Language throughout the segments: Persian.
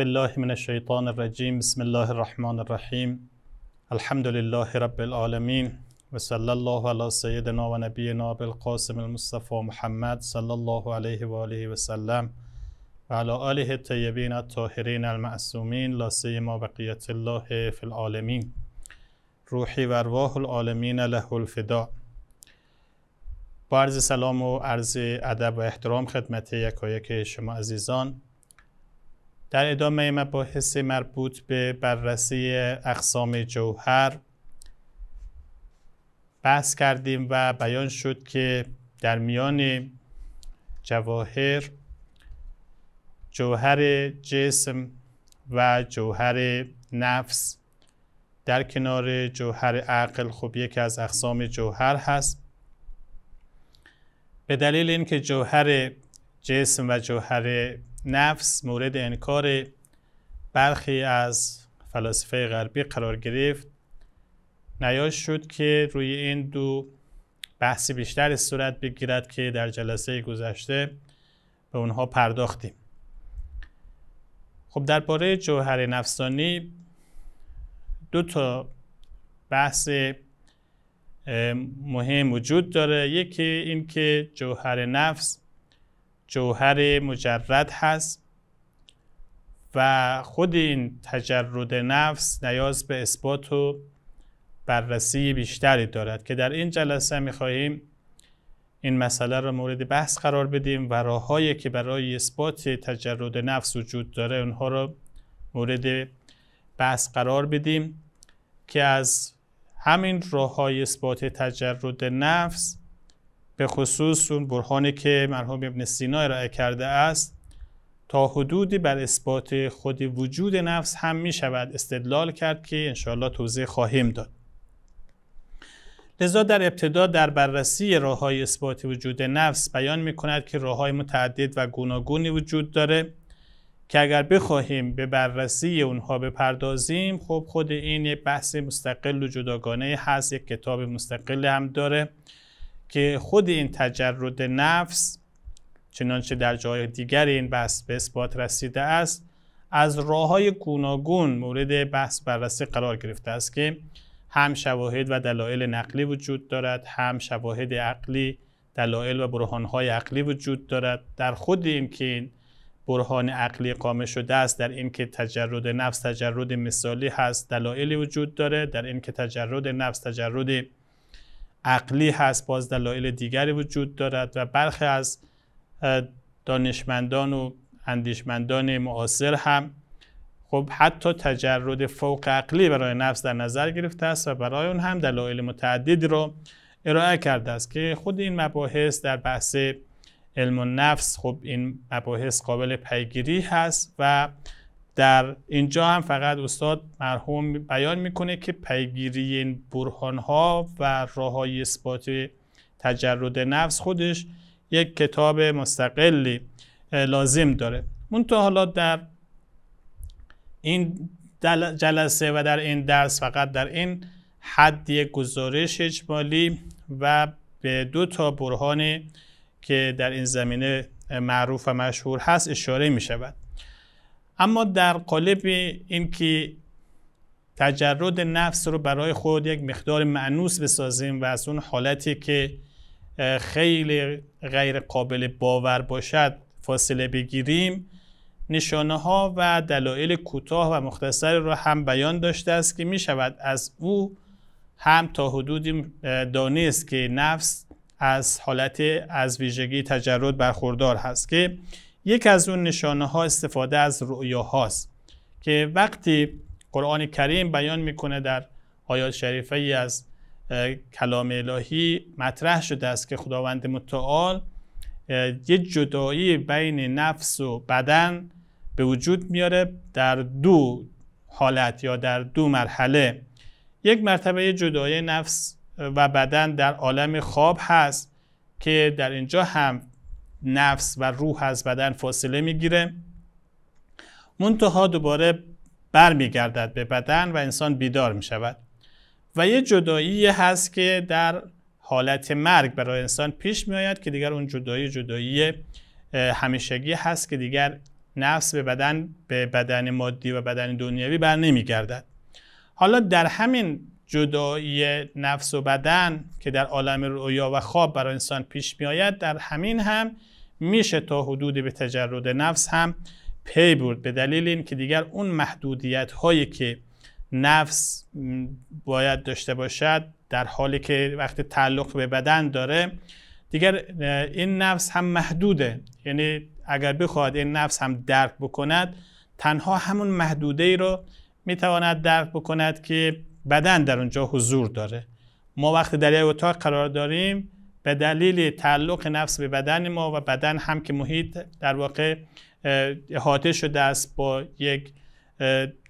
بالله من الشیطان الرجیم بسم الله الرحمن الرحیم الحمد لله رب العالمین و صلی الله علی سیدنا و نبینا بالقاسم المصطفی محمد صلی الله علیه و آله و سلم و علی آله الطیبین الطاهرین لا سیما بقیت الله فی العالمین روحی و ارواح له الفدا با عرض سلام و عرض ادب و احترام خدمت یکایک شما عزیزان در ادامه مباحث مربوط به بررسی اقسام جوهر بحث کردیم و بیان شد که در میان جواهر جوهر جسم و جوهر نفس در کنار جوهر عقل خوب یکی از اقسام جوهر هست به دلیل اینکه جوهر جسم و جوهر نفس مورد انکار برخی از فلاسفه غربی قرار گرفت نیاز شد که روی این دو بحثی بیشتر صورت بگیرد که در جلسه گذشته به اونها پرداختیم خب درباره جوهر نفسانی دو تا بحث مهم وجود داره یکی این که جوهر نفس جوهر مجرد هست و خود این تجرد نفس نیاز به اثبات و بررسی بیشتری دارد که در این جلسه می خواهیم این مسئله را مورد بحث قرار بدیم و راههایی که برای اثبات تجرد نفس وجود داره اونها را مورد بحث قرار بدیم که از همین راه های اثبات تجرد نفس به خصوص اون برهانی که مرحوم ابن سینا ارائه کرده است تا حدودی بر اثبات خود وجود نفس هم می شود استدلال کرد که انشاءالله توضیح خواهیم داد لذا در ابتدا در بررسی راه های اثبات وجود نفس بیان می کند که راه های متعدد و گوناگونی وجود داره که اگر بخواهیم به بررسی اونها بپردازیم خب خود این یک بحث مستقل و جداگانه هست یک کتاب مستقل هم داره که خود این تجرد نفس چنانچه در جای دیگر این بحث به اثبات رسیده است از راه های گوناگون مورد بحث بررسی قرار گرفته است که هم شواهد و دلایل نقلی وجود دارد هم شواهد عقلی دلایل و برهانهای عقلی وجود دارد در خود این که این برهان عقلی قام شده است در اینکه تجرد نفس تجرد مثالی هست دلایلی وجود دارد در اینکه تجرد نفس تجرد عقلی هست باز دلایل دیگری وجود دارد و برخی از دانشمندان و اندیشمندان معاصر هم خب حتی تجرد فوق عقلی برای نفس در نظر گرفته است و برای اون هم دلایل متعددی رو ارائه کرده است که خود این مباحث در بحث علم و نفس خب این مباحث قابل پیگیری هست و در اینجا هم فقط استاد مرحوم بیان میکنه که پیگیری این برهان ها و راه های اثبات تجرد نفس خودش یک کتاب مستقلی لازم داره منتها حالا در این جلسه و در این درس فقط در این حد یک گزارش اجمالی و به دو تا برهان که در این زمینه معروف و مشهور هست اشاره می شود اما در قالب اینکه تجرد نفس رو برای خود یک مقدار معنوس بسازیم و از اون حالتی که خیلی غیر قابل باور باشد فاصله بگیریم نشانه ها و دلایل کوتاه و مختصر را هم بیان داشته است که می شود از او هم تا حدودی دانست که نفس از حالت از ویژگی تجرد برخوردار هست که یک از اون نشانه ها استفاده از رؤیا هاست که وقتی قرآن کریم بیان میکنه در آیات شریفه ای از کلام الهی مطرح شده است که خداوند متعال یه جدایی بین نفس و بدن به وجود میاره در دو حالت یا در دو مرحله یک مرتبه جدایی نفس و بدن در عالم خواب هست که در اینجا هم نفس و روح از بدن فاصله میگیره منتها دوباره برمیگردد به بدن و انسان بیدار می شود و یه جدایی هست که در حالت مرگ برای انسان پیش می آید که دیگر اون جدایی جدایی همیشگی هست که دیگر نفس به بدن به بدن مادی و بدن دنیوی بر نمی گردد حالا در همین جدایی نفس و بدن که در عالم رویا و خواب برای انسان پیش می آید در همین هم میشه تا حدودی به تجرد نفس هم پی برد به دلیل این که دیگر اون محدودیت هایی که نفس باید داشته باشد در حالی که وقت تعلق به بدن داره دیگر این نفس هم محدوده یعنی اگر بخواد این نفس هم درک بکند تنها همون محدوده ای رو میتواند درک بکند که بدن در اونجا حضور داره ما وقتی در یک اتاق قرار داریم به دلیل تعلق نفس به بدن ما و بدن هم که محیط در واقع احاطه شده است با یک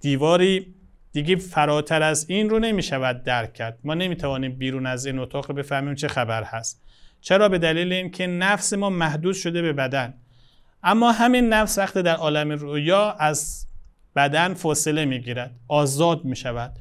دیواری دیگه فراتر از این رو نمی شود درک کرد ما نمی توانیم بیرون از این اتاق رو بفهمیم چه خبر هست چرا به دلیل اینکه نفس ما محدود شده به بدن اما همین نفس وقتی در عالم رویا از بدن فاصله می گیرد آزاد می شود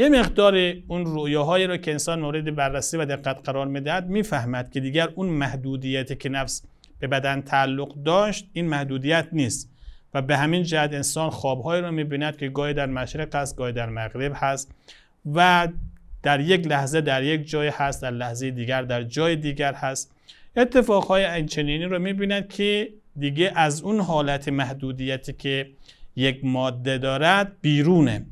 یه مقدار اون رویاهایی رو که انسان مورد بررسی و دقت قرار میدهد میفهمد که دیگر اون محدودیتی که نفس به بدن تعلق داشت این محدودیت نیست و به همین جهت انسان خوابهایی رو میبیند که گاهی در مشرق هست گاهی در مغرب هست و در یک لحظه در یک جای هست در لحظه دیگر در جای دیگر هست اتفاقهای اینچنینی رو میبیند که دیگه از اون حالت محدودیتی که یک ماده دارد بیرونه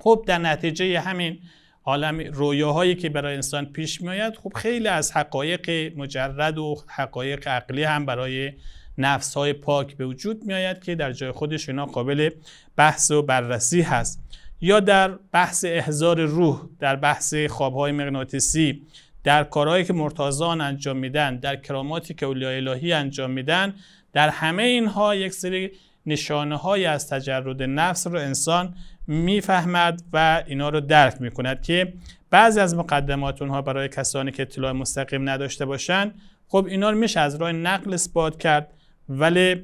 خب در نتیجه همین عالم رویاهایی که برای انسان پیش میآید خب خیلی از حقایق مجرد و حقایق عقلی هم برای نفس های پاک به وجود میآید که در جای خودش اینا قابل بحث و بررسی هست یا در بحث احزار روح در بحث خوابهای مغناطیسی در کارهایی که مرتازان انجام میدن در کراماتی که اولیاء الهی انجام میدن در همه اینها یک سری نشانه های از تجرد نفس رو انسان میفهمد و اینا رو درک میکند که بعضی از مقدمات اونها برای کسانی که اطلاع مستقیم نداشته باشند خب اینا رو میشه از راه نقل اثبات کرد ولی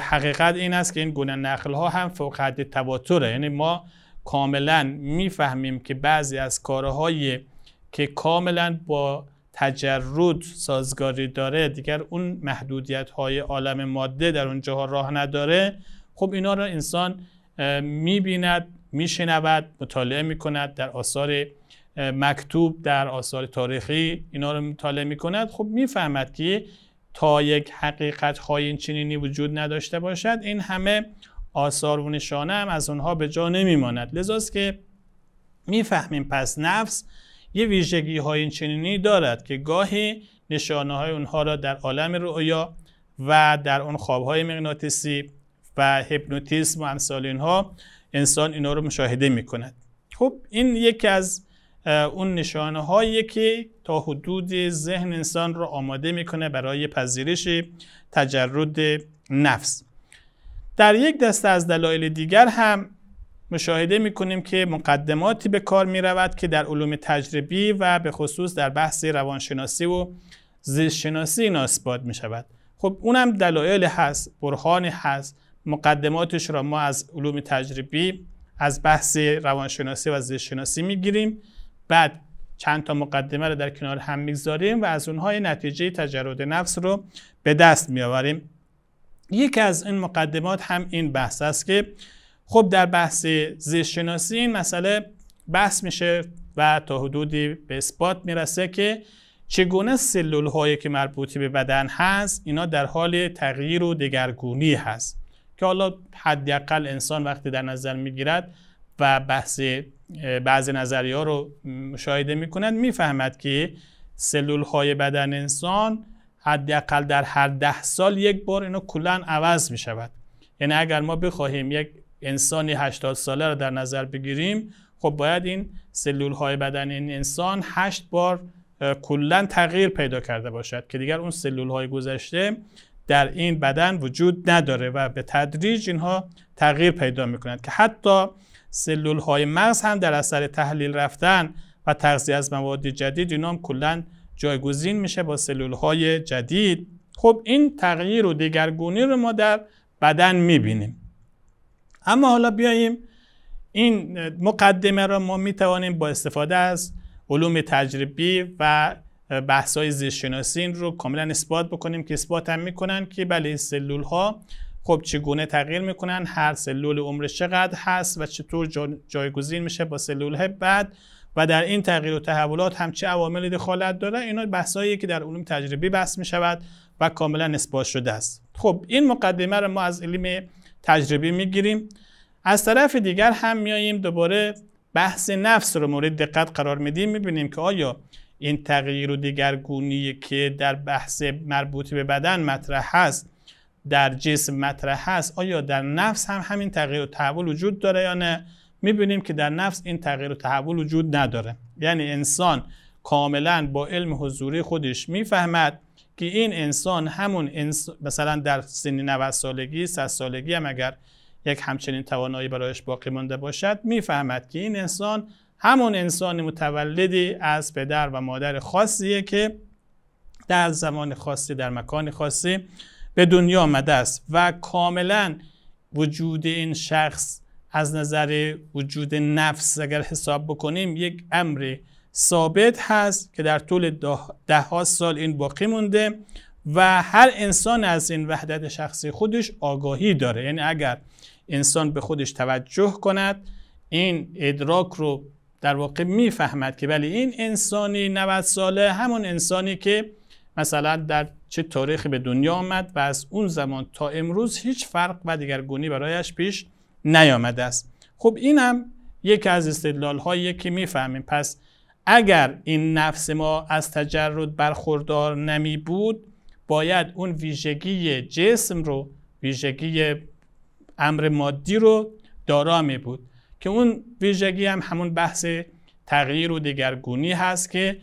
حقیقت این است که این گونه نقل ها هم فوق حد تواتره یعنی ما کاملا میفهمیم که بعضی از کارهایی که کاملا با تجرد سازگاری داره دیگر اون محدودیت های عالم ماده در جاها راه نداره خب اینا را انسان میبیند میشنود مطالعه میکند در آثار مکتوب در آثار تاریخی اینا رو مطالعه میکند خب میفهمد که تا یک حقیقت های این وجود نداشته باشد این همه آثار و نشانه هم از اونها به جا نمیماند لذاست که میفهمیم پس نفس یه ویژگی های این چنینی دارد که گاهی نشانه های اونها را در عالم رؤیا و در اون های مغناطیسی و هپنوتیسم و امثال اینها انسان اینا رو مشاهده می کند خب این یکی از اون نشانه هایی که تا حدود ذهن انسان رو آماده میکنه برای پذیرش تجرد نفس در یک دسته از دلایل دیگر هم مشاهده میکنیم که مقدماتی به کار میرود که در علوم تجربی و به خصوص در بحث روانشناسی و زیستشناسی ناسبات می شود خب اونم دلایل هست برهان هست مقدماتش را ما از علوم تجربی از بحث روانشناسی و زیستشناسی میگیریم بعد چند تا مقدمه رو در کنار هم میگذاریم و از اونها نتیجه تجرد نفس رو به دست میآوریم یکی از این مقدمات هم این بحث است که خب در بحث زیست شناسی این مسئله بحث میشه و تا حدودی به اثبات میرسه که چگونه سلول هایی که مربوطی به بدن هست اینا در حال تغییر و دگرگونی هست که حالا حداقل انسان وقتی در نظر میگیرد و بحث بعض نظریه ها رو مشاهده میکند میفهمد که سلول های بدن انسان حداقل در هر ده سال یک بار اینا کلا عوض میشود یعنی اگر ما بخواهیم یک انسانی 80 ساله رو در نظر بگیریم خب باید این سلول های بدن این انسان هشت بار کلا تغییر پیدا کرده باشد که دیگر اون سلول های گذشته در این بدن وجود نداره و به تدریج اینها تغییر پیدا می که حتی سلول های مغز هم در اثر تحلیل رفتن و تغذیه از مواد جدید اینا هم کلا جایگزین میشه با سلول های جدید خب این تغییر و دگرگونی رو ما در بدن میبینیم اما حالا بیاییم این مقدمه را ما می توانیم با استفاده از علوم تجربی و بحث های زیستشناسی این رو کاملا اثبات بکنیم که اثبات هم میکنن که بله این سلول ها خب چگونه تغییر میکنن هر سلول عمرش چقدر هست و چطور جایگزین میشه با سلول بعد و در این تغییر و تحولات هم چه عواملی دخالت داره اینا بحثایی که در علوم تجربی بحث میشود و کاملا اثبات شده است خب این مقدمه رو ما از علم تجربی میگیریم از طرف دیگر هم میاییم دوباره بحث نفس رو مورد دقت قرار میدیم میبینیم که آیا این تغییر و دیگرگونی که در بحث مربوط به بدن مطرح هست در جسم مطرح هست آیا در نفس هم همین تغییر و تحول وجود داره یا نه میبینیم که در نفس این تغییر و تحول وجود نداره یعنی انسان کاملا با علم حضوری خودش میفهمد که این انسان همون انس... مثلا در سن 90 سالگی 100 سالگی هم اگر یک همچنین توانایی برایش باقی مانده باشد میفهمد که این انسان همون انسان متولدی از پدر و مادر خاصیه که در زمان خاصی در مکان خاصی به دنیا آمده است و کاملا وجود این شخص از نظر وجود نفس اگر حساب بکنیم یک امری ثابت هست که در طول ده, سال این باقی مونده و هر انسان از این وحدت شخصی خودش آگاهی داره یعنی اگر انسان به خودش توجه کند این ادراک رو در واقع میفهمد که ولی بله این انسانی 90 ساله همون انسانی که مثلا در چه تاریخی به دنیا آمد و از اون زمان تا امروز هیچ فرق و دیگرگونی برایش پیش نیامده است خب اینم هم یکی از استدلال هایی که میفهمیم پس اگر این نفس ما از تجرد برخوردار نمی بود باید اون ویژگی جسم رو ویژگی امر مادی رو دارا می بود که اون ویژگی هم همون بحث تغییر و دگرگونی هست که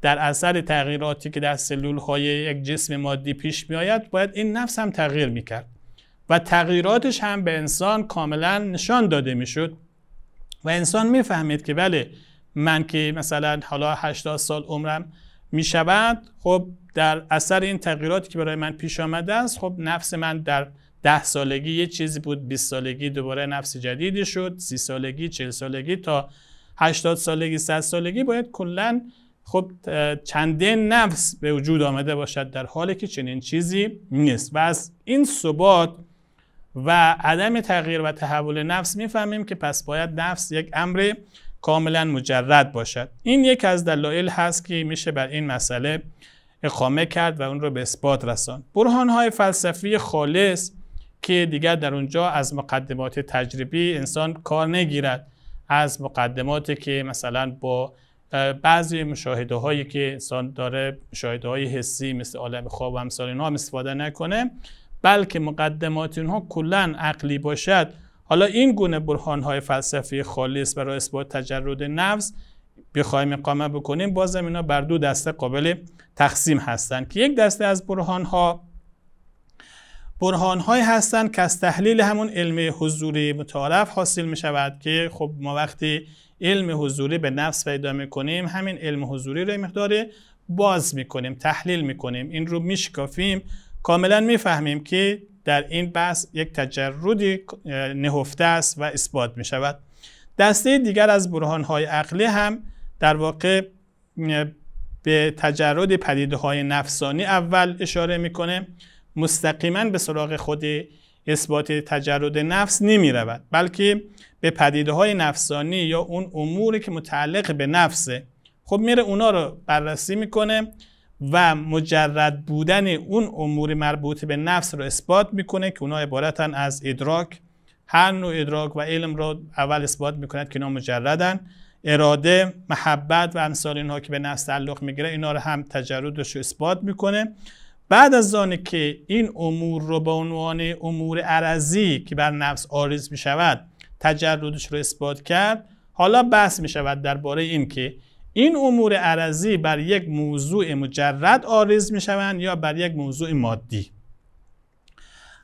در اثر تغییراتی که در سلول های یک جسم مادی پیش می آید باید این نفس هم تغییر می کرد و تغییراتش هم به انسان کاملا نشان داده می شد و انسان می فهمید که بله من که مثلا حالا 80 سال عمرم می شود خب در اثر این تغییراتی که برای من پیش آمده است خب نفس من در ده سالگی یه چیزی بود 20 سالگی دوباره نفس جدیدی شد سی سالگی چل سالگی تا 80 سالگی 100 سالگی باید کلا خب چندین نفس به وجود آمده باشد در حالی که چنین چیزی نیست و از این ثبات و عدم تغییر و تحول نفس میفهمیم که پس باید نفس یک امر کاملا مجرد باشد این یک از دلایل هست که میشه بر این مسئله اقامه کرد و اون رو به اثبات رساند برهان فلسفی خالص که دیگر در اونجا از مقدمات تجربی انسان کار نگیرد از مقدماتی که مثلا با بعضی مشاهده هایی که انسان داره مشاهده های حسی مثل عالم خواب و امثال اینها استفاده نکنه بلکه مقدمات اینها کلا عقلی باشد حالا این گونه های فلسفی خالص برای اثبات تجرد نفس بخوایم اقامه بکنیم بازم اینا بر دو دسته قابل تقسیم هستند که یک دسته از برهان ها برهان های هستند که از تحلیل همون علم حضوری متعارف حاصل می شود که خب ما وقتی علم حضوری به نفس پیدا می کنیم همین علم حضوری رو مقدار باز می کنیم تحلیل می کنیم این رو شکافیم، کاملا میفهمیم که در این بحث یک تجردی نهفته است و اثبات می شود دسته دیگر از برهان های عقلی هم در واقع به تجرد پدیده های نفسانی اول اشاره میکنه مستقیما به سراغ خود اثبات تجرد نفس نمی رود بلکه به پدیده های نفسانی یا اون اموری که متعلق به نفسه خب میره اونا رو بررسی میکنه و مجرد بودن اون امور مربوط به نفس رو اثبات میکنه که اونا عبارتن از ادراک هر نوع ادراک و علم را اول اثبات میکند که اینا مجردن اراده محبت و امثال اینها که به نفس تعلق میگیره اینا رو هم تجردش رو اثبات میکنه بعد از آنی که این امور رو به عنوان امور عرضی که بر نفس آریز میشود تجردش رو اثبات کرد حالا بحث میشود درباره این که این امور عرضی بر یک موضوع مجرد آرز می شوند یا بر یک موضوع مادی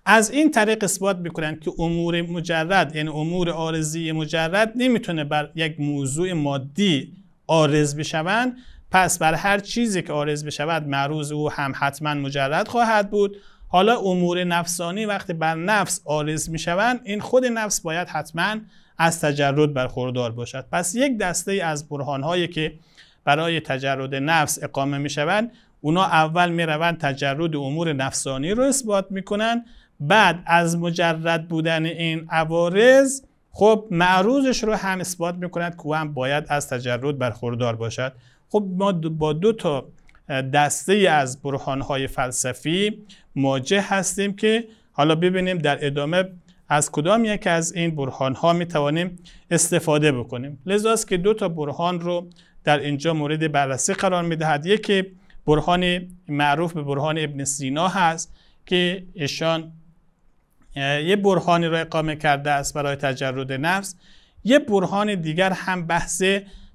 از این طریق اثبات میکنند که امور مجرد یعنی امور آرزی مجرد نمیتونه بر یک موضوع مادی آرز بشوند پس بر هر چیزی که آرز بشود معروض او هم حتما مجرد خواهد بود حالا امور نفسانی وقتی بر نفس آرز میشوند این خود نفس باید حتما از تجرد برخوردار باشد پس یک دسته از برهان که برای تجرد نفس اقامه می شوند اونا اول می روند تجرد امور نفسانی رو اثبات می کنند بعد از مجرد بودن این عوارض خب معروضش رو هم اثبات می کند که هم باید از تجرد برخوردار باشد خب ما با دو تا دسته از های فلسفی مواجه هستیم که حالا ببینیم در ادامه از کدام یک از این برهان ها می توانیم استفاده بکنیم لذا است که دو تا برهان رو در اینجا مورد بررسی قرار می دهد یکی برهان معروف به برهان ابن سینا هست که ایشان یه برهانی را اقامه کرده است برای تجرد نفس یه برهان دیگر هم بحث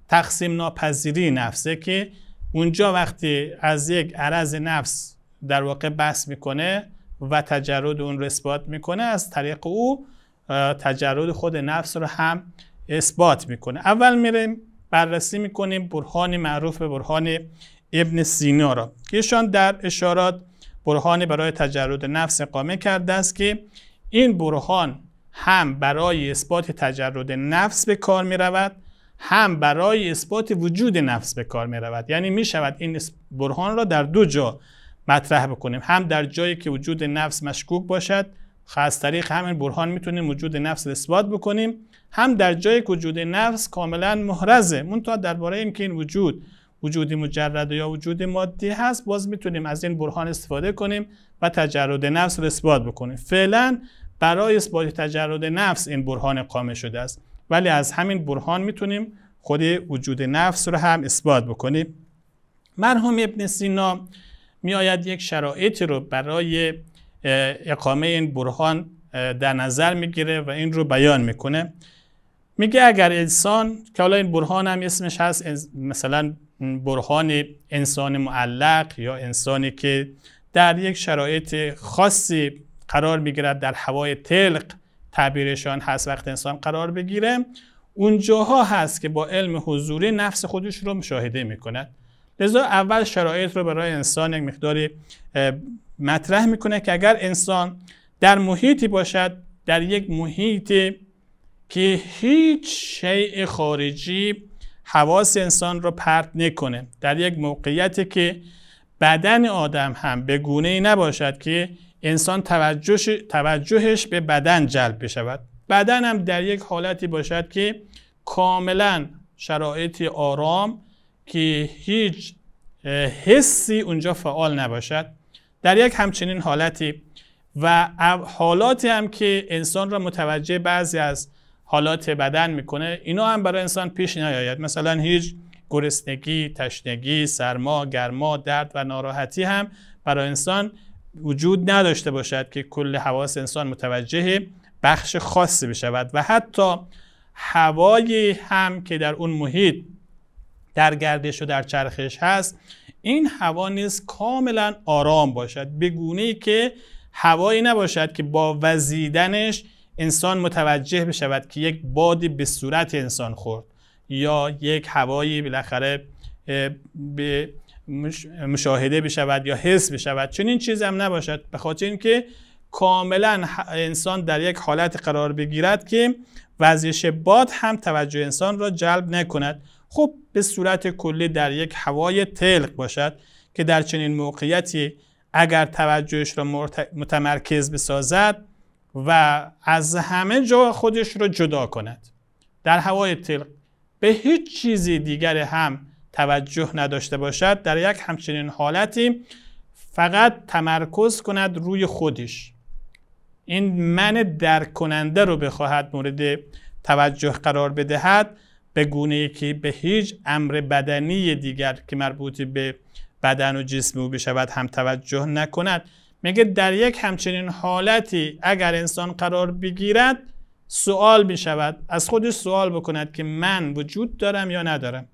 تقسیم ناپذیری نفسه که اونجا وقتی از یک عرض نفس در واقع بحث میکنه و تجرد اون رو اثبات میکنه از طریق او تجرد خود نفس رو هم اثبات میکنه اول میریم بررسی میکنیم برهان معروف به برهان ابن سینا را ایشان در اشارات برهان برای تجرد نفس اقامه کرده است که این برهان هم برای اثبات تجرد نفس به کار می رود هم برای اثبات وجود نفس به کار می رود یعنی می شود این برهان را در دو جا مطرح بکنیم هم در جایی که وجود نفس مشکوک باشد از طریق همین برهان میتونیم وجود نفس را اثبات بکنیم هم در جایی که وجود نفس کاملا محرزه منتها درباره که این وجود وجودی مجرد یا وجود مادی هست باز میتونیم از این برهان استفاده کنیم و تجرد نفس رو اثبات بکنیم فعلا برای اثبات تجرد نفس این برهان قامه شده است ولی از همین برهان میتونیم خود وجود نفس رو هم اثبات بکنیم مرحوم ابن سینا میآید یک شرایطی رو برای اقامه این برهان در نظر میگیره و این رو بیان میکنه میگه اگر انسان که حالا این برهان هم اسمش هست مثلا برهان انسان معلق یا انسانی که در یک شرایط خاصی قرار میگیرد در هوای تلق تعبیرشان هست وقت انسان قرار بگیره اونجاها هست که با علم حضوری نفس خودش رو مشاهده میکند لذا اول شرایط رو برای انسان یک مقداری مطرح میکنه که اگر انسان در محیطی باشد در یک محیطی که هیچ شیء خارجی حواس انسان رو پرت نکنه در یک موقعیتی که بدن آدم هم به گونه ای نباشد که انسان توجهش, توجهش به بدن جلب بشود بدن هم در یک حالتی باشد که کاملا شرایطی آرام که هیچ حسی اونجا فعال نباشد در یک همچنین حالتی و حالاتی هم که انسان را متوجه بعضی از حالات بدن میکنه اینا هم برای انسان پیش نیاید مثلا هیچ گرسنگی، تشنگی، سرما، گرما، درد و ناراحتی هم برای انسان وجود نداشته باشد که کل حواس انسان متوجه بخش خاصی بشود و حتی هوایی هم که در اون محیط در گردش و در چرخش هست این هوا نیز کاملا آرام باشد به گونه که هوایی نباشد که با وزیدنش انسان متوجه بشود که یک بادی به صورت انسان خورد یا یک هوایی بالاخره به مشاهده بشود یا حس بشود چنین چیز هم نباشد به خاطر اینکه کاملا انسان در یک حالت قرار بگیرد که وزش باد هم توجه انسان را جلب نکند خب به صورت کلی در یک هوای تلق باشد که در چنین موقعیتی اگر توجهش را متمرکز بسازد و از همه جا خودش را جدا کند در هوای تلق به هیچ چیزی دیگر هم توجه نداشته باشد در یک همچنین حالتی فقط تمرکز کند روی خودش این من درک کننده رو بخواهد مورد توجه قرار بدهد به گونه که به هیچ امر بدنی دیگر که مربوط به بدن و جسم او بشود هم توجه نکند میگه در یک همچنین حالتی اگر انسان قرار بگیرد سوال می شود از خودش سوال بکند که من وجود دارم یا ندارم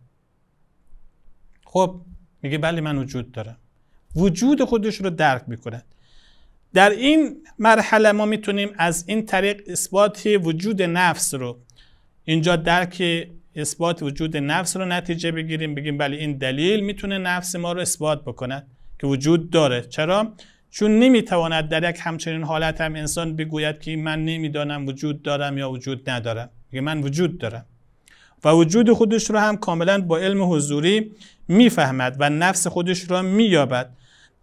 خب میگه بله من وجود دارم وجود خودش رو درک میکند در این مرحله ما میتونیم از این طریق اثبات وجود نفس رو اینجا درک اثبات وجود نفس رو نتیجه بگیریم بگیم بله این دلیل میتونه نفس ما رو اثبات بکنه که وجود داره چرا چون نمیتواند در یک همچنین حالت هم انسان بگوید که من نمیدانم وجود دارم یا وجود ندارم میگه من وجود دارم و وجود خودش رو هم کاملا با علم حضوری میفهمد و نفس خودش را مییابد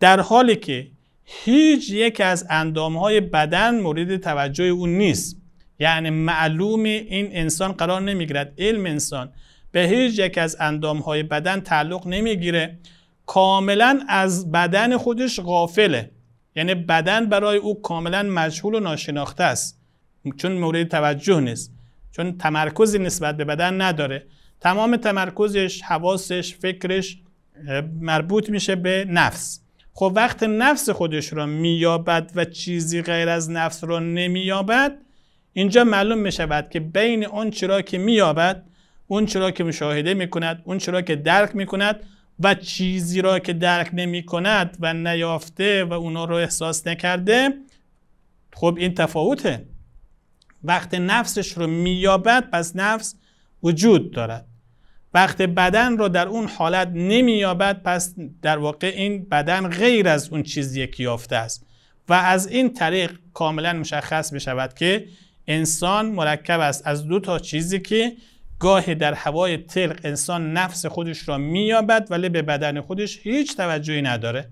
در حالی که هیچ یک از اندامهای بدن مورد توجه او نیست یعنی معلوم این انسان قرار نمیگیرد علم انسان به هیچ یک از های بدن تعلق نمیگیره کاملا از بدن خودش غافله یعنی بدن برای او کاملا مجهول و ناشناخته است چون مورد توجه نیست چون تمرکزی نسبت به بدن نداره تمام تمرکزش حواسش فکرش مربوط میشه به نفس خب وقت نفس خودش را مییابد و چیزی غیر از نفس را نمییابد اینجا معلوم می شود که بین اون چرا که مییابد اون چرا که مشاهده می کند اون چرا که درک می کند و چیزی را که درک نمی کند و نیافته و اونا رو احساس نکرده خب این تفاوته وقت نفسش رو مییابد پس نفس وجود دارد وقت بدن رو در اون حالت نمییابد پس در واقع این بدن غیر از اون چیزی که یافته است و از این طریق کاملا مشخص شود که انسان مرکب است از دو تا چیزی که گاه در هوای تلق انسان نفس خودش را مییابد ولی به بدن خودش هیچ توجهی نداره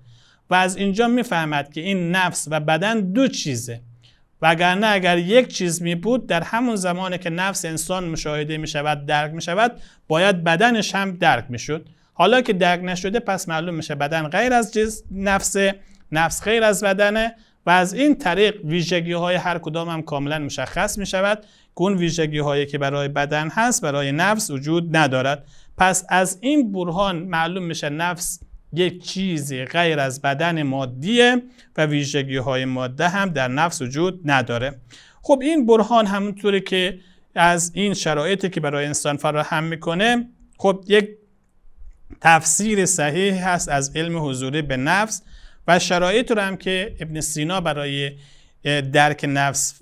و از اینجا میفهمد که این نفس و بدن دو چیزه وگرنه اگر یک چیز می بود در همون زمانی که نفس انسان مشاهده می شود درک می شود باید بدنش هم درک می حالا که درک نشده پس معلوم میشه بدن غیر از جز نفسه نفس غیر از بدنه و از این طریق ویژگی های هر کدام هم کاملا مشخص می شود که اون ویژگی هایی که برای بدن هست برای نفس وجود ندارد پس از این برهان معلوم میشه نفس یک چیزی غیر از بدن مادیه و ویژگی های ماده هم در نفس وجود نداره خب این برهان همونطوری که از این شرایطی که برای انسان فراهم میکنه خب یک تفسیر صحیح هست از علم حضوری به نفس و شرایط رو هم که ابن سینا برای درک نفس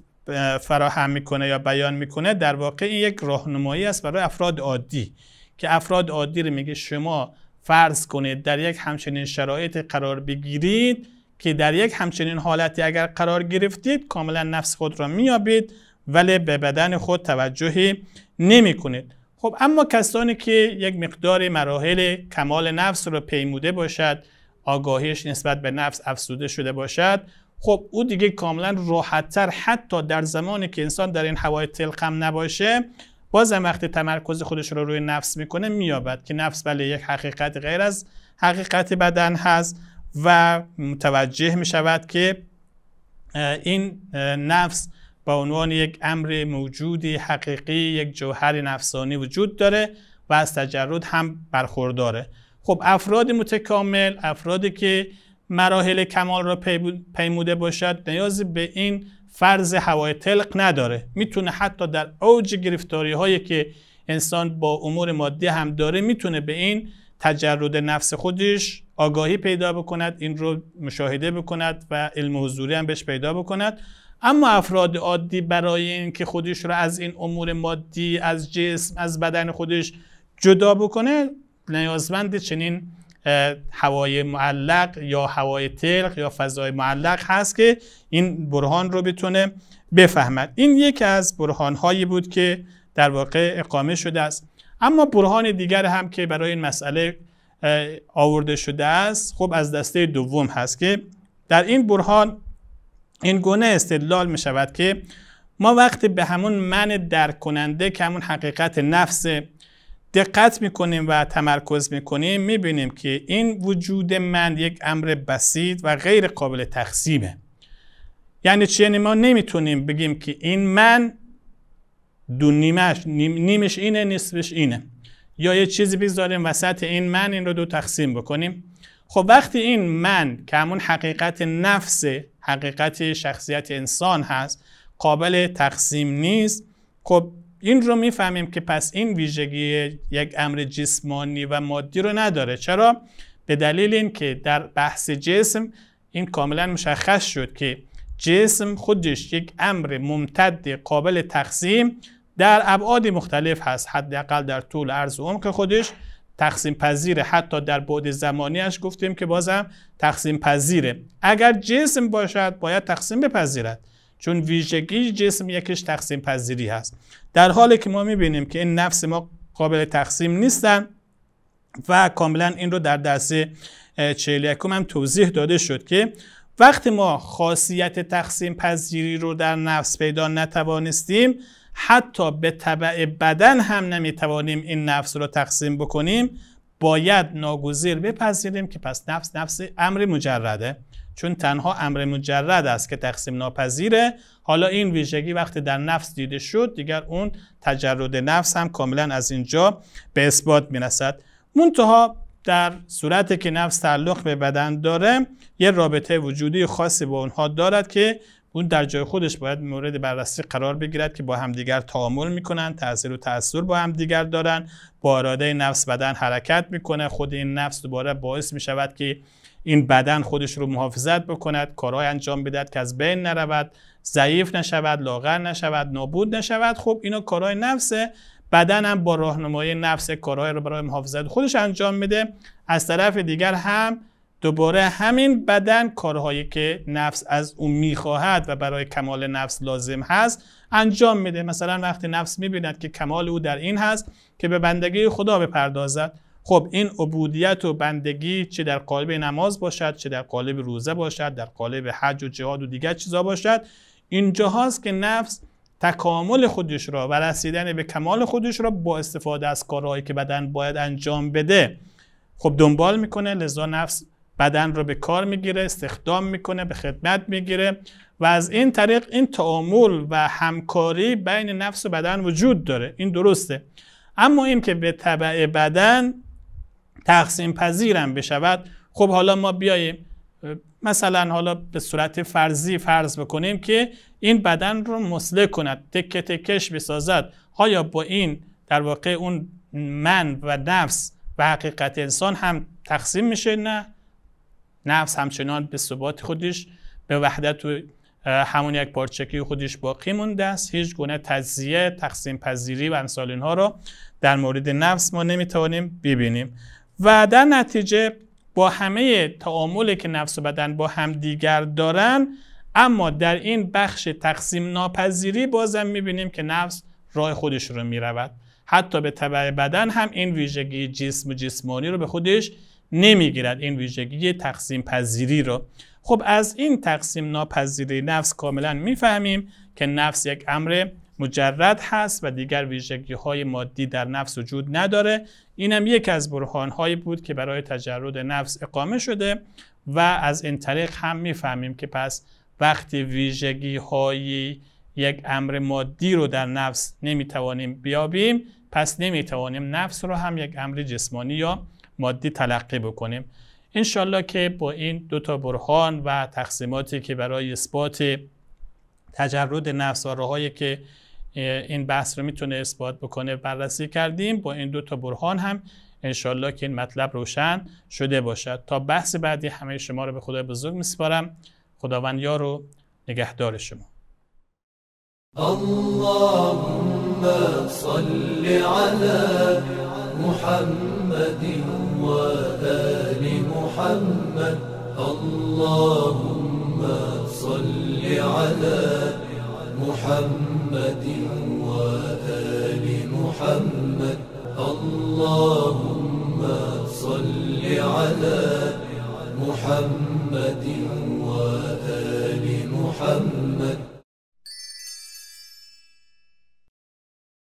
فراهم میکنه یا بیان میکنه در واقع این یک راهنمایی است برای افراد عادی که افراد عادی رو میگه شما فرض کنید در یک همچنین شرایط قرار بگیرید که در یک همچنین حالتی اگر قرار گرفتید کاملا نفس خود را میابید ولی به بدن خود توجهی نمی کنید خب اما کسانی که یک مقدار مراحل کمال نفس رو پیموده باشد آگاهیش نسبت به نفس افسوده شده باشد خب او دیگه کاملا راحتتر حتی در زمانی که انسان در این هوای تلقم نباشه بازم وقتی تمرکز خودش رو روی نفس میکنه مییابد که نفس بله یک حقیقت غیر از حقیقت بدن هست و متوجه میشود که این نفس به عنوان یک امر موجودی حقیقی یک جوهر نفسانی وجود داره و از تجرد هم برخورداره خب افراد متکامل افرادی که مراحل کمال را پیموده باشد نیازی به این فرض هوای تلق نداره میتونه حتی در اوج گرفتاری هایی که انسان با امور مادی هم داره میتونه به این تجرد نفس خودش آگاهی پیدا بکند این رو مشاهده بکند و علم حضوری هم بهش پیدا بکند اما افراد عادی برای اینکه خودش را از این امور مادی از جسم از بدن خودش جدا بکنه نیازمند چنین هوای معلق یا هوای تلق یا فضای معلق هست که این برهان رو بتونه بفهمد این یکی از برهان هایی بود که در واقع اقامه شده است اما برهان دیگر هم که برای این مسئله آورده شده است خب از دسته دوم هست که در این برهان این گونه استدلال می شود که ما وقتی به همون من درک کننده که همون حقیقت نفس دقت میکنیم و تمرکز میکنیم میبینیم که این وجود من یک امر بسیط و غیر قابل تقسیمه یعنی چی یعنی ما نمیتونیم بگیم که این من دو نیمش نیمش اینه نصفش اینه یا یه چیزی بگذاریم وسط این من این رو دو تقسیم بکنیم خب وقتی این من که همون حقیقت نفس حقیقت شخصیت انسان هست قابل تقسیم نیست خب این رو میفهمیم که پس این ویژگی یک امر جسمانی و مادی رو نداره چرا به دلیل اینکه در بحث جسم این کاملا مشخص شد که جسم خودش یک امر ممتد قابل تقسیم در ابعاد مختلف هست حداقل در طول عرض و عمق خودش تقسیم پذیره حتی در بعد زمانیش گفتیم که بازم تقسیم پذیره اگر جسم باشد باید تقسیم بپذیرد چون ویژگی جسم یکش تقسیم پذیری هست در حالی که ما میبینیم که این نفس ما قابل تقسیم نیستن و کاملا این رو در درس 41 هم توضیح داده شد که وقتی ما خاصیت تقسیم پذیری رو در نفس پیدا نتوانستیم حتی به طبع بدن هم نمیتوانیم این نفس رو تقسیم بکنیم باید ناگزیر بپذیریم که پس نفس نفس امر مجرده چون تنها امر مجرد است که تقسیم ناپذیره حالا این ویژگی وقتی در نفس دیده شد دیگر اون تجرد نفس هم کاملا از اینجا به اثبات میرسد منتها در صورتی که نفس تعلق به بدن داره یه رابطه وجودی خاصی با اونها دارد که اون در جای خودش باید مورد بررسی قرار بگیرد که با همدیگر تعامل میکنن تاثیر و تاثیر با همدیگر دارند. با اراده نفس بدن حرکت میکنه خود این نفس دوباره باعث میشود که این بدن خودش رو محافظت بکند کارهای انجام بدهد که از بین نرود ضعیف نشود لاغر نشود نابود نشود خب اینا کارهای نفسه بدن هم با راهنمایی نفس کارهای رو برای محافظت خودش انجام میده از طرف دیگر هم دوباره همین بدن کارهایی که نفس از اون میخواهد و برای کمال نفس لازم هست انجام میده مثلا وقتی نفس میبیند که کمال او در این هست که به بندگی خدا بپردازد خب این عبودیت و بندگی چه در قالب نماز باشد چه در قالب روزه باشد در قالب حج و جهاد و دیگر چیزا باشد اینجاست که نفس تکامل خودش را و رسیدن به کمال خودش را با استفاده از کارهایی که بدن باید انجام بده خب دنبال میکنه لذا نفس بدن را به کار میگیره استخدام میکنه به خدمت میگیره و از این طریق این تعامل و همکاری بین نفس و بدن وجود داره این درسته اما این که به طبع بدن تقسیم پذیرم بشود خب حالا ما بیاییم مثلا حالا به صورت فرضی فرض بکنیم که این بدن رو مسله کند تکه تکش بسازد آیا با این در واقع اون من و نفس و حقیقت انسان هم تقسیم میشه نه نفس همچنان به ثبات خودش به وحدت و همون یک پارچکی خودش باقی مونده است هیچ گونه تجزیه تقسیم پذیری و امثال اینها رو در مورد نفس ما نمیتوانیم ببینیم و در نتیجه با همه تعاملی که نفس و بدن با هم دیگر دارن اما در این بخش تقسیم ناپذیری بازم میبینیم که نفس راه خودش رو میرود حتی به طبع بدن هم این ویژگی جسم و جسمانی رو به خودش نمیگیرد این ویژگی تقسیم پذیری رو خب از این تقسیم ناپذیری نفس کاملا میفهمیم که نفس یک امر مجرد هست و دیگر ویژگی های مادی در نفس وجود نداره اینم یک از برهان هایی بود که برای تجرد نفس اقامه شده و از این طریق هم میفهمیم که پس وقتی ویژگی هایی یک امر مادی رو در نفس نمیتوانیم بیابیم پس نمیتوانیم نفس رو هم یک امر جسمانی یا مادی تلقی بکنیم انشالله که با این دوتا برهان و تقسیماتی که برای اثبات تجرد نفس و راهایی که این بحث رو میتونه اثبات بکنه بررسی کردیم با این دو تا برهان هم انشالله که این مطلب روشن شده باشد تا بحث بعدی همه شما رو به خدای بزرگ میسپارم خداوند یار و نگهدار شما اللهم صل علی محمد محمد اللهم صل محمد وآل محمد اللهم صل على محمد وآل محمد